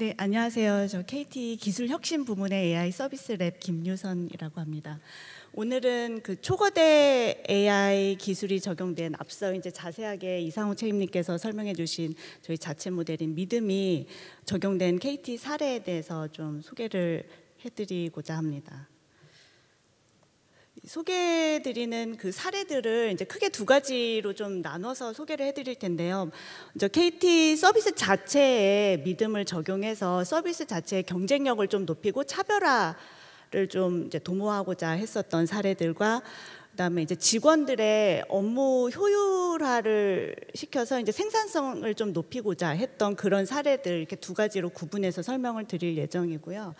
네, 안녕하세요. 저 KT 기술혁신 부문의 AI 서비스 랩 김유선이라고 합니다. 오늘은 그 초거대 AI 기술이 적용된 앞서 이제 자세하게 이상호 책임님께서 설명해 주신 저희 자체 모델인 믿음이 적용된 KT 사례에 대해서 좀 소개를 해드리고자 합니다. 소개해드리는 그 사례들을 이제 크게 두 가지로 좀 나눠서 소개를 해드릴 텐데요. 먼저 KT 서비스 자체에 믿음을 적용해서 서비스 자체의 경쟁력을 좀 높이고 차별화를 좀 이제 도모하고자 했었던 사례들과 그다음에 이제 직원들의 업무 효율화를 시켜서 이제 생산성을 좀 높이고자 했던 그런 사례들 이렇게 두 가지로 구분해서 설명을 드릴 예정이고요.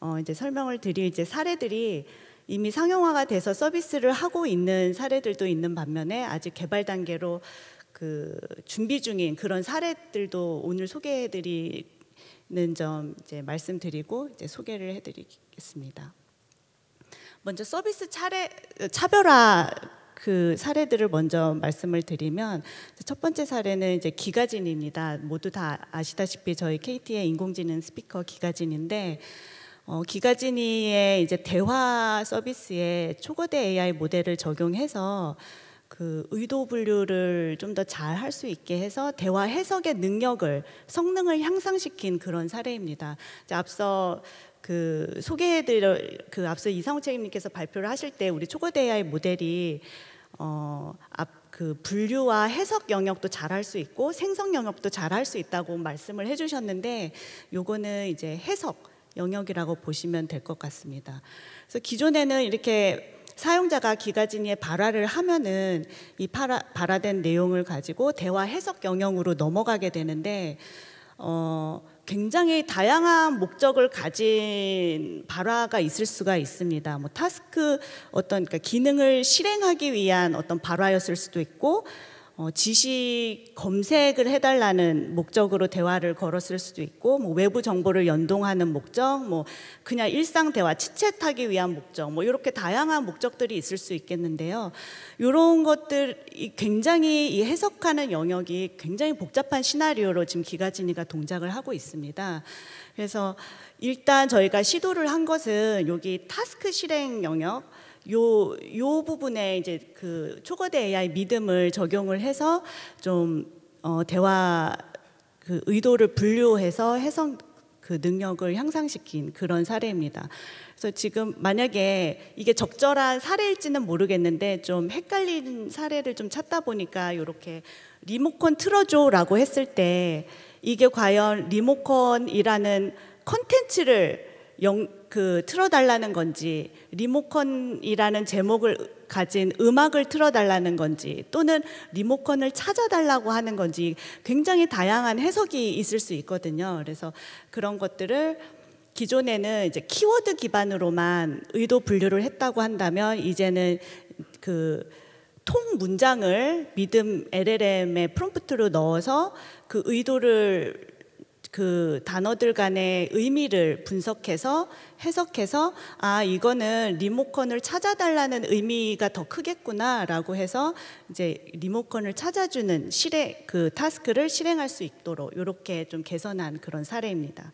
어 이제 설명을 드릴 이제 사례들이 이미 상용화가 돼서 서비스를 하고 있는 사례들도 있는 반면에 아직 개발 단계로 그 준비 중인 그런 사례들도 오늘 소개해드리는 점 이제 말씀드리고 이제 소개를 해드리겠습니다. 먼저 서비스 차례 차별화 그 사례들을 먼저 말씀을 드리면 첫 번째 사례는 이제 기가진입니다. 모두 다 아시다시피 저희 KT의 인공지능 스피커 기가진인데 어, 기가지니의 이제 대화 서비스에 초거대 AI 모델을 적용해서 그 의도 분류를 좀 더 잘 할 수 있게 해서 대화 해석의 능력을 성능을 향상시킨 그런 사례입니다. 앞서 그 소개해드려 그 앞서 이상호 책임님께서 발표를 하실 때 우리 초거대 AI 모델이 어앞 그 분류와 해석 영역도 잘 할 수 있고 생성 영역도 잘 할 수 있다고 말씀을 해주셨는데 요거는 이제 해석 영역이라고 보시면 될 것 같습니다. 그래서 기존에는 이렇게 사용자가 기가진이에 발화를 하면은 이 발화, 발화된 내용을 가지고 대화 해석 영역으로 넘어가게 되는데 어, 굉장히 다양한 목적을 가진 발화가 있을 수가 있습니다. 뭐 타스크 어떤 그러니까 기능을 실행하기 위한 어떤 발화였을 수도 있고 어, 지식 검색을 해달라는 목적으로 대화를 걸었을 수도 있고 뭐 외부 정보를 연동하는 목적, 뭐 그냥 일상 대화 치챗하기 위한 목적, 뭐 이렇게 다양한 목적들이 있을 수 있겠는데요. 이런 것들 굉장히 이 해석하는 영역이 굉장히 복잡한 시나리오로 지금 기가진이가 동작을 하고 있습니다. 그래서 일단 저희가 시도를 한 것은 여기 타스크 실행 영역 요, 요 부분에 이제 그 초거대 AI 믿음을 적용을 해서 좀 어, 대화 그 의도를 분류해서 해석 그 능력을 향상시킨 그런 사례입니다. 그래서 지금 만약에 이게 적절한 사례일지는 모르겠는데 좀 헷갈린 사례를 좀 찾다 보니까 이렇게 리모컨 틀어줘라고 했을 때 이게 과연 리모컨이라는 컨텐츠를 영, 그 틀어달라는 건지 리모컨이라는 제목을 가진 음악을 틀어달라는 건지 또는 리모컨을 찾아달라고 하는 건지 굉장히 다양한 해석이 있을 수 있거든요. 그래서 그런 것들을 기존에는 이제 키워드 기반으로만 의도 분류를 했다고 한다면 이제는 그 통 문장을 믿음 LLM의 프롬프트로 넣어서 그 의도를 그 단어들 간의 의미를 분석해서 해석해서 아 이거는 리모컨을 찾아달라는 의미가 더 크겠구나라고 해서 이제 리모컨을 찾아주는 실행 그 타스크를 실행할 수 있도록 이렇게 좀 개선한 그런 사례입니다.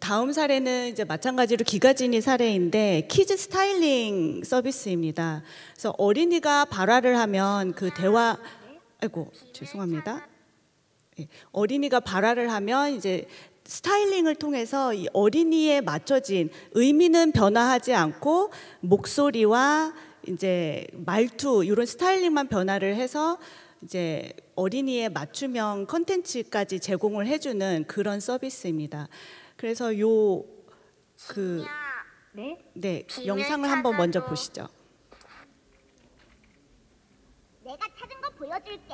다음 사례는 이제 마찬가지로 기가지니 사례인데 키즈 스타일링 서비스입니다. 그래서 어린이가 발화를 하면 그 대화 아이고 죄송합니다. 예, 어린이가 발화를 하면 이제 스타일링을 통해서 이 어린이에 맞춰진 의미는 변화하지 않고 목소리와 이제 말투 이런 스타일링만 변화를 해서 이제 어린이에 맞춤형 컨텐츠까지 제공을 해주는 그런 서비스입니다. 그래서 요 그 네, 네 영상을 한번 먼저 보시죠. 보여줄게.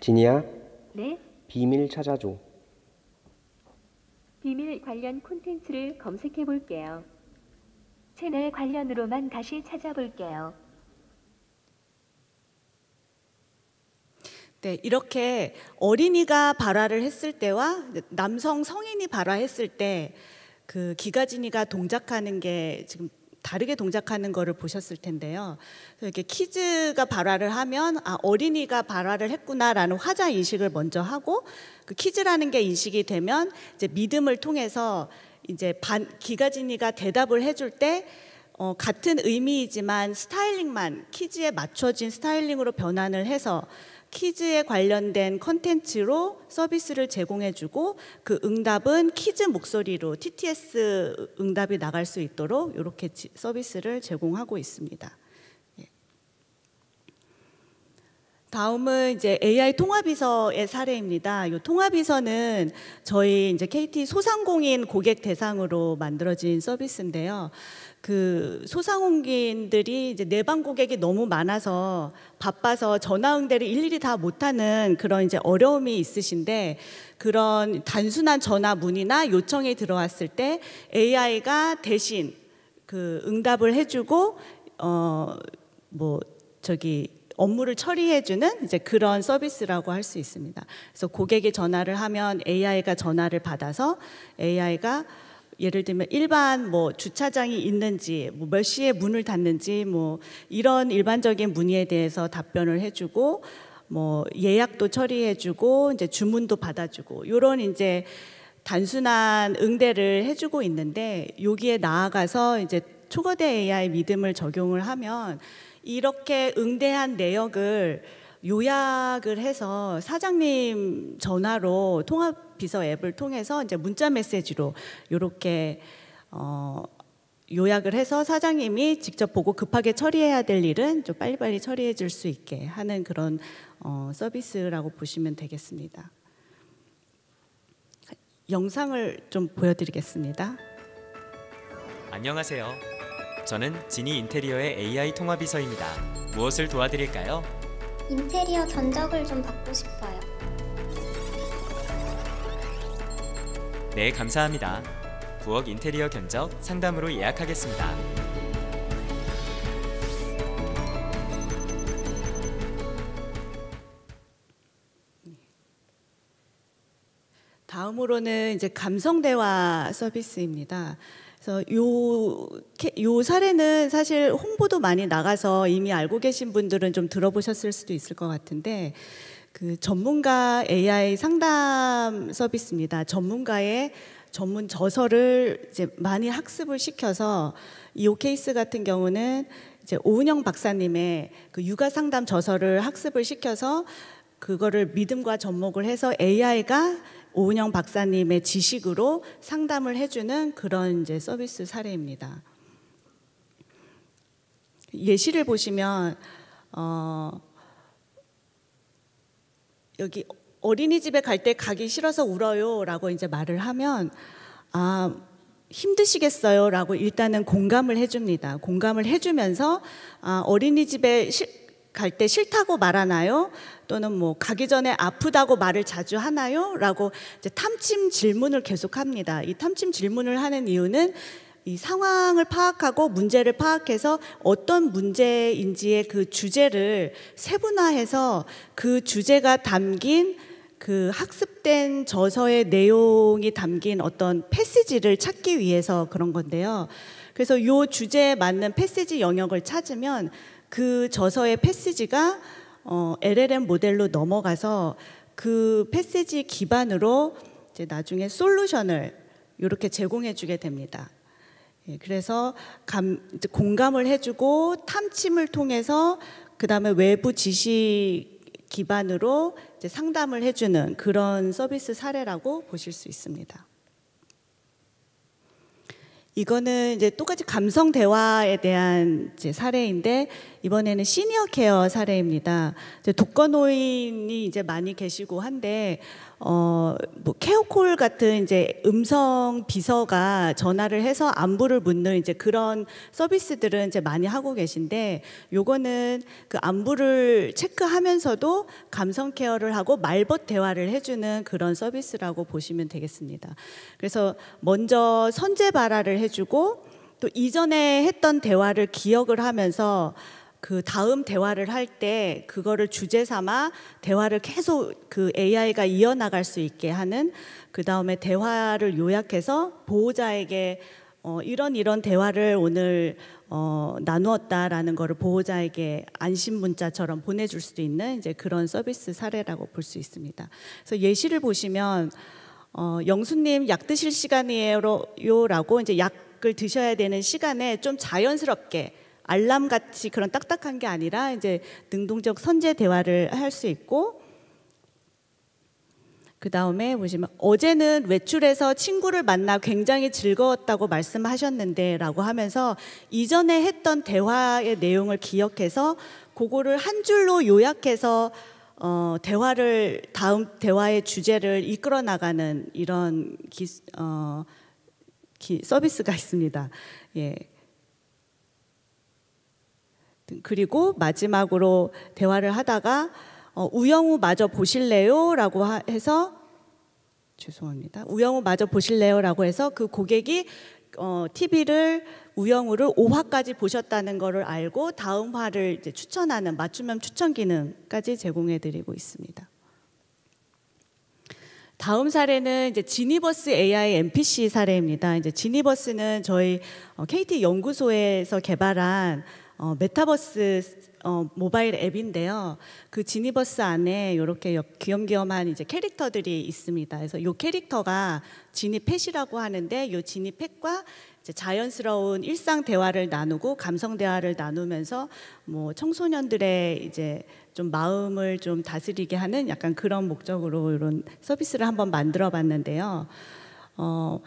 진이야, 네, 비밀 찾아줘. 비밀 관련 콘텐츠를 검색해 볼게요. 채널 관련으로만 다시 찾아볼게요. 네, 이렇게 어린이가 발화를 했을 때와 남성 성인이 발화했을 때그 기가진이가 동작하는 게 지금 다르게 동작하는 거를 보셨을 텐데요. 이렇게 키즈가 발화를 하면 아 어린이가 발화를 했구나라는 화자 인식을 먼저 하고 그 키즈라는 게 인식이 되면 이제 믿음을 통해서 이제 반 기가진이가 대답을 해줄 때 어, 같은 의미이지만 스타일링만 키즈에 맞춰진 스타일링으로 변환을 해서 키즈에 관련된 컨텐츠로 서비스를 제공해주고 그 응답은 키즈 목소리로 TTS 응답이 나갈 수 있도록 이렇게 서비스를 제공하고 있습니다. 다음은 이제 AI 통합이서의 사례입니다. 이 통합비서는 저희 이제 KT 소상공인 고객 대상으로 만들어진 서비스인데요. 그 소상공인들이 이제 내방 고객이 너무 많아서 바빠서 전화 응대를 일일이 다 못하는 그런 이제 어려움이 있으신데 그런 단순한 전화 문의나 요청이 들어왔을 때 AI가 대신 그 응답을 해주고 어 뭐 저기 업무를 처리해주는 이제 그런 서비스라고 할 수 있습니다. 그래서 고객이 전화를 하면 AI가 전화를 받아서 AI가 예를 들면 일반 뭐 주차장이 있는지 뭐 몇 시에 문을 닫는지 뭐 이런 일반적인 문의에 대해서 답변을 해주고 뭐 예약도 처리해주고 이제 주문도 받아주고 이런 이제 단순한 응대를 해주고 있는데 여기에 나아가서 이제 초거대 AI 믿음을 적용을 하면 이렇게 응대한 내역을 요약을 해서 사장님 전화로 통합 비서 앱을 통해서 이제 문자 메시지로 이렇게 어 요약을 해서 사장님이 직접 보고 급하게 처리해야 될 일은 좀 빨리빨리 처리해 줄 수 있게 하는 그런 어 서비스라고 보시면 되겠습니다. 영상을 좀 보여드리겠습니다. 안녕하세요. 저는 지니 인테리어의 AI 통합이서입니다. 무엇을 도와드릴까요? 인테리어 견적을 좀 받고 싶어요. 네, 감사합니다. 부엌 인테리어 견적 상담으로 예약하겠습니다. 다음으로는 이제 감성 대화 서비스입니다. 그래서 요, 요 사례는 사실 홍보도 많이 나가서 이미 알고 계신 분들은 좀 들어보셨을 수도 있을 것 같은데 그 전문가 AI 상담 서비스입니다. 전문가의 전문 저서를 이제 많이 학습을 시켜서 이 케이스 같은 경우는 이제 오은영 박사님의 그 육아 상담 저서를 학습을 시켜서 그거를 믿음과 접목을 해서 AI가 오은영 박사님의 지식으로 상담을 해주는 그런 이제 서비스 사례입니다. 예시를 보시면 어, 여기 어린이집에 갈 때 가기 싫어서 울어요라고 이제 말을 하면 아 힘드시겠어요라고 일단은 공감을 해줍니다. 공감을 해주면서 아, 어린이집에 시, 갈때 싫다고 말하나요? 또는 뭐 가기 전에 아프다고 말을 자주 하나요? 라고 탐침 질문을 계속합니다. 이 탐침 질문을 하는 이유는 이 상황을 파악하고 문제를 파악해서 어떤 문제인지의 그 주제를 세분화해서 그 주제가 담긴 그 학습된 저서의 내용이 담긴 어떤 패시지를 찾기 위해서 그런 건데요. 그래서 요 주제에 맞는 패시지 영역을 찾으면 그 저서의 패시지가 어, LLM 모델로 넘어가서 그 패시지 기반으로 이제 나중에 솔루션을 이렇게 제공해주게 됩니다. 예, 그래서 감, 공감을 해주고 탐침을 통해서 그 다음에 외부 지식 기반으로 상담을 해주는 그런 서비스 사례라고 보실 수 있습니다. 이거는 이제 똑같이 감성 대화에 대한 사례인데 이번에는 시니어 케어 사례입니다. 독거노인이 이제 많이 계시고 한데 어뭐 케어콜 같은 이제 음성 비서가 전화를 해서 안부를 묻는 이제 그런 서비스들은 이제 많이 하고 계신데 요거는 그 안부를 체크하면서도 감성 케어를 하고 말벗 대화를 해주는 그런 서비스라고 보시면 되겠습니다. 그래서 먼저 선제 발화를 해주고 또 이전에 했던 대화를 기억을 하면서 그 다음 대화를 할 때 그거를 주제 삼아 대화를 계속 그 AI가 이어나갈 수 있게 하는 그 다음에 대화를 요약해서 보호자에게 어, 이런 이런 대화를 오늘 어, 나누었다라는 거를 보호자에게 안심 문자처럼 보내줄 수 있는 이제 그런 서비스 사례라고 볼 수 있습니다. 그래서 예시를 보시면 어, 영수님 약 드실 시간이에요라고 이제 약을 드셔야 되는 시간에 좀 자연스럽게 알람 같이 그런 딱딱한 게 아니라 이제 능동적 선제 대화를 할 수 있고 그 다음에 보시면 어제는 외출해서 친구를 만나 굉장히 즐거웠다고 말씀하셨는데 라고 하면서 이전에 했던 대화의 내용을 기억해서 그거를 한 줄로 요약해서 어, 대화를 다음 대화의 주제를 이끌어 나가는 이런 기, 어, 기, 서비스가 있습니다. 예. 그리고 마지막으로 대화를 하다가 어, 우영우 마저 보실래요? 라고 해서 죄송합니다. 우영우 마저 보실래요? 라고 해서 그 고객이 어, TV를 우영우를 5화까지 보셨다는 것을 알고 다음 화를 이제 추천하는 맞춤형 추천 기능까지 제공해 드리고 있습니다. 다음 사례는 이제 지니버스 AI MPC 사례입니다. 이제 지니버스는 저희 KT 어, 연구소에서 개발한 어, 메타버스 어, 모바일 앱인데요. 그 지니버스 안에 이렇게 귀염귀염한 이제 캐릭터들이 있습니다. 그래서 요 캐릭터가 지니펫이라고 하는데 요 지니펫과 자연스러운 일상 대화를 나누고 감성 대화를 나누면서 뭐 청소년들의 이제 좀 마음을 좀 다스리게 하는 약간 그런 목적으로 이런 서비스를 한번 만들어 봤는데요. 어,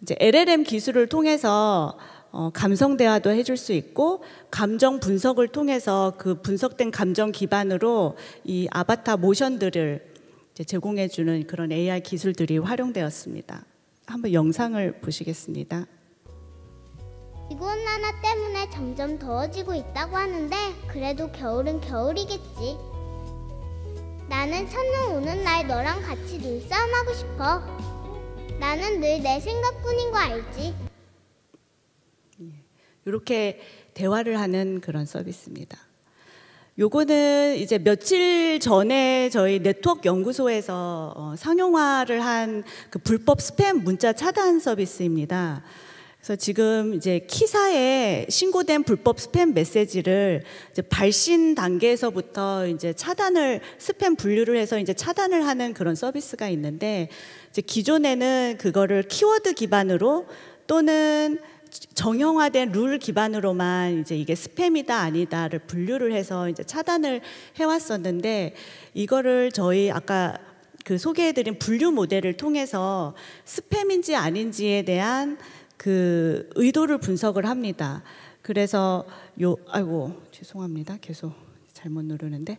이제 LLM 기술을 통해서 어, 감성 대화도 해줄 수 있고 감정 분석을 통해서 그 분석된 감정 기반으로 이 아바타 모션들을 제공해주는 그런 AI 기술들이 활용되었습니다. 한번 영상을 보시겠습니다. 기온난화 때문에 점점 더워지고 있다고 하는데 그래도 겨울은 겨울이겠지. 나는 첫눈 오는 날 너랑 같이 눈싸움하고 싶어. 나는 늘 내 생각뿐인 거 알지? 이렇게 대화를 하는 그런 서비스입니다. 요거는 이제 며칠 전에 저희 네트워크 연구소에서 어, 상용화를 한 그 불법 스팸 문자 차단 서비스입니다. 그래서 지금 이제 키사에 신고된 불법 스팸 메시지를 이제 발신 단계에서부터 이제 차단을 스팸 분류를 해서 이제 차단을 하는 그런 서비스가 있는데 이제 기존에는 그거를 키워드 기반으로 또는 정형화된 룰 기반으로만 이제 이게 스팸이다 아니다를 분류를 해서 이제 차단을 해왔었는데 이거를 저희 아까 그 소개해드린 분류 모델을 통해서 스팸인지 아닌지에 대한 그 의도를 분석을 합니다. 그래서 요 아이고 죄송합니다. 계속 잘못 누르는데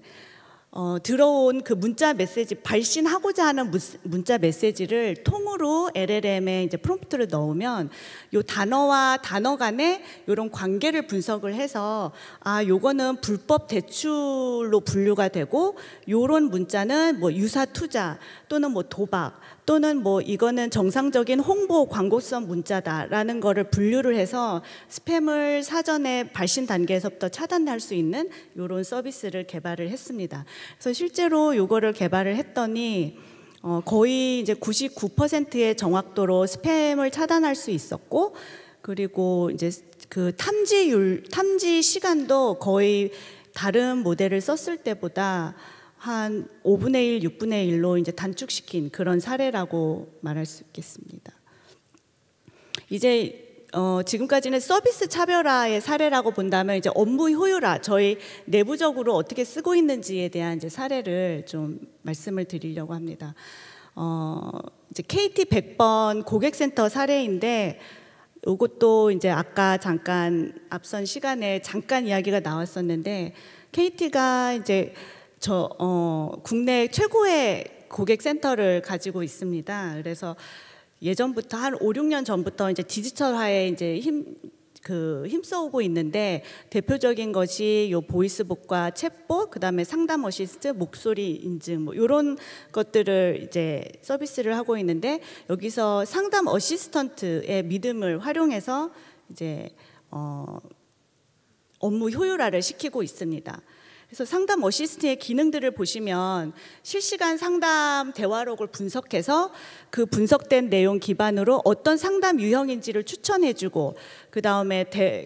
어, 들어온 그 문자 메시지 발신하고자 하는 문자 메시지를 통으로 LLM에 이제 프롬프트를 넣으면 요 단어와 단어 간의 요런 관계를 분석을 해서 아 요거는 불법 대출로 분류가 되고 요런 문자는 뭐 유사 투자 또는 뭐 도박 또는 뭐 이거는 정상적인 홍보 광고성 문자다라는 거를 분류를 해서 스팸을 사전에 발신 단계에서부터 차단할 수 있는 이런 서비스를 개발을 했습니다. 그래서 실제로 이거를 개발을 했더니 어, 거의 이제 99%의 정확도로 스팸을 차단할 수 있었고 그리고 이제 그 탐지율 탐지 시간도 거의 다른 모델을 썼을 때보다 한 5분의 1, 6분의 1로 이제 단축시킨 그런 사례라고 말할 수 있겠습니다. 이제 어, 지금까지는 서비스 차별화의 사례라고 본다면 이제 업무 효율화 저희 내부적으로 어떻게 쓰고 있는지에 대한 이제 사례를 좀 말씀을 드리려고 합니다. 어, 이제 KT 100번 고객센터 사례인데 이것도 이제 아까 잠깐 앞선 시간에 잠깐 이야기가 나왔었는데 KT가 이제 저 어, 국내 최고의 고객센터를 가지고 있습니다. 그래서 예전부터 한 5, 6년 전부터 이제 디지털화에 이제 힘, 그 힘써오고 있는데 대표적인 것이 요 보이스북과 챗봇, 그다음에 상담 어시스트, 목소리 인증 뭐 요런 것들을 이제 서비스를 하고 있는데 여기서 상담 어시스턴트의 믿음을 활용해서 이제 어 업무 효율화를 시키고 있습니다. 그래서 상담 어시스트의 기능들을 보시면 실시간 상담 대화록을 분석해서 그 분석된 내용 기반으로 어떤 상담 유형인지를 추천해주고 그 다음에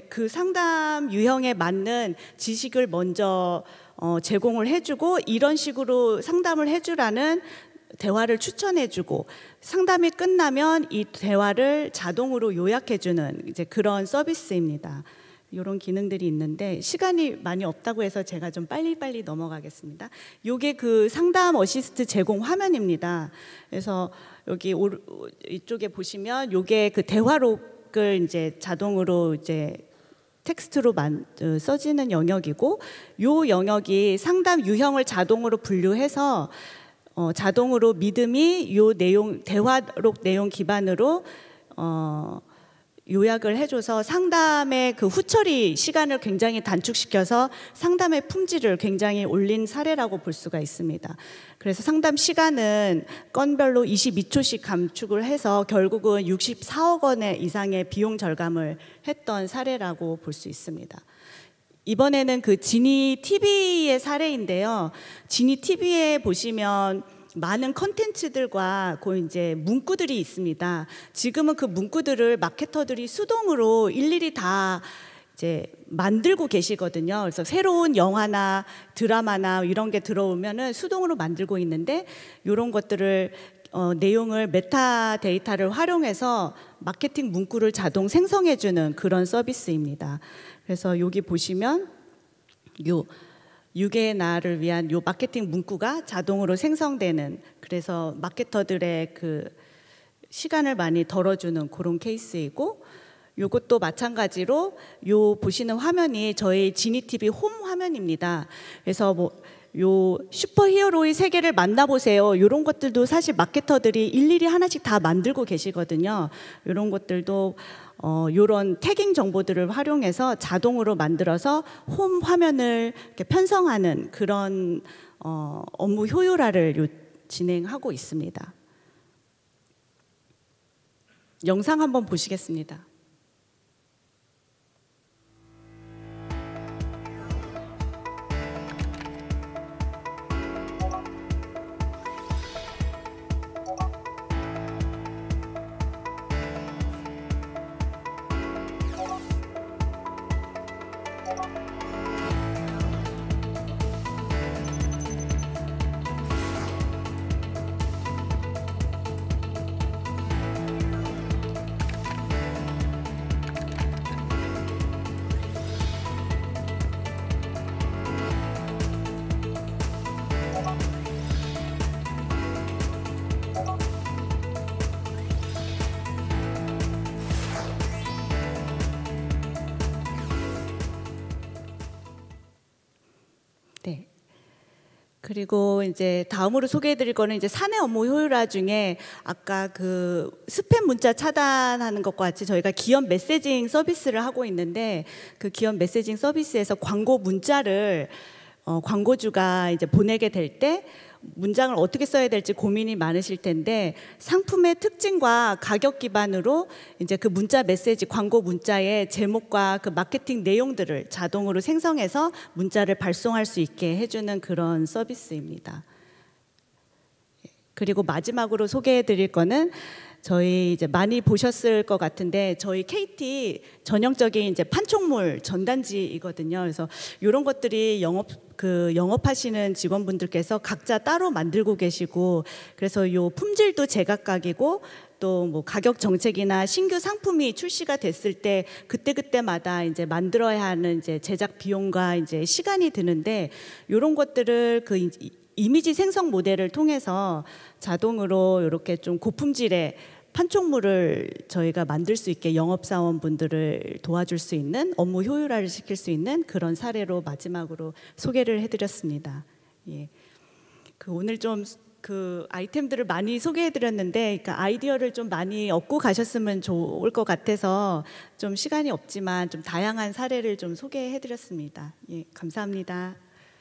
그 상담 유형에 맞는 지식을 먼저 어, 제공을 해주고 이런 식으로 상담을 해주라는 대화를 추천해주고 상담이 끝나면 이 대화를 자동으로 요약해주는 이제 그런 서비스입니다. 이런 기능들이 있는데 시간이 많이 없다고 해서 제가 좀 빨리빨리 넘어가겠습니다. 이게 그 상담 어시스트 제공 화면입니다. 그래서 여기 오르, 이쪽에 보시면 이게 그 대화록을 이제 자동으로 이제 텍스트로 만, 어, 써지는 영역이고 요 영역이 상담 유형을 자동으로 분류해서 어, 자동으로 믿음이 요 내용 대화록 내용 기반으로 어, 요약을 해줘서 상담의 그 후처리 시간을 굉장히 단축시켜서 상담의 품질을 굉장히 올린 사례라고 볼 수가 있습니다. 그래서 상담 시간은 건별로 22초씩 감축을 해서 결국은 64억 원의 이상의 비용 절감을 했던 사례라고 볼 수 있습니다. 이번에는 그 지니 TV의 사례인데요. 지니 TV에 보시면 많은 컨텐츠들과 그 이제 문구들이 있습니다. 지금은 그 문구들을 마케터들이 수동으로 일일이 다 이제 만들고 계시거든요. 그래서 새로운 영화나 드라마나 이런 게 들어오면은 수동으로 만들고 있는데 이런 것들을 어, 내용을 메타 데이터를 활용해서 마케팅 문구를 자동 생성해주는 그런 서비스입니다. 그래서 여기 보시면 요 유괴의 나를 위한 요 마케팅 문구가 자동으로 생성되는 그래서 마케터들의 그 시간을 많이 덜어주는 그런 케이스이고 요것도 마찬가지로 요 보시는 화면이 저희 지니TV 홈 화면입니다. 그래서 뭐 요 슈퍼히어로의 세계를 만나보세요. 요런 것들도 사실 마케터들이 일일이 하나씩 다 만들고 계시거든요. 요런 것들도 어, 이런 태깅 정보들을 활용해서 자동으로 만들어서 홈 화면을 편성하는 그런 어, 업무 효율화를 요, 진행하고 있습니다. 영상 한번 보시겠습니다. 그리고 이제 다음으로 소개해드릴 거는 이제 사내 업무 효율화 중에 아까 그 스팸 문자 차단하는 것과 같이 저희가 기업 메시징 서비스를 하고 있는데 그 기업 메시징 서비스에서 광고 문자를 어, 광고주가 이제 보내게 될때 문장을 어떻게 써야 될지 고민이 많으실 텐데 상품의 특징과 가격 기반으로 이제 그 문자 메시지 광고 문자의 제목과 그 마케팅 내용들을 자동으로 생성해서 문자를 발송할 수 있게 해주는 그런 서비스입니다. 그리고 마지막으로 소개해 드릴 거는 저희 이제 많이 보셨을 것 같은데 저희 KT 전형적인 이제 판촉물 전단지이거든요. 그래서 이런 것들이 영업 그 영업하시는 직원분들께서 각자 따로 만들고 계시고 그래서 요 품질도 제각각이고 또 뭐 가격 정책이나 신규 상품이 출시가 됐을 때 그때 그때마다 이제 만들어야 하는 이제 제작 비용과 이제 시간이 드는데 요런 것들을 그 이미지 생성 모델을 통해서 자동으로 이렇게 좀 고품질의 판촉물을 저희가 만들 수 있게 영업사원분들을 도와줄 수 있는 업무 효율화를 시킬 수 있는 그런 사례로 마지막으로 소개를 해드렸습니다. 예. 그 오늘 좀 그 아이템들을 많이 소개해드렸는데, 그러니까 아이디어를 좀 많이 얻고 가셨으면 좋을 것 같아서 좀 시간이 없지만 좀 다양한 사례를 좀 소개해드렸습니다. 예, 감사합니다.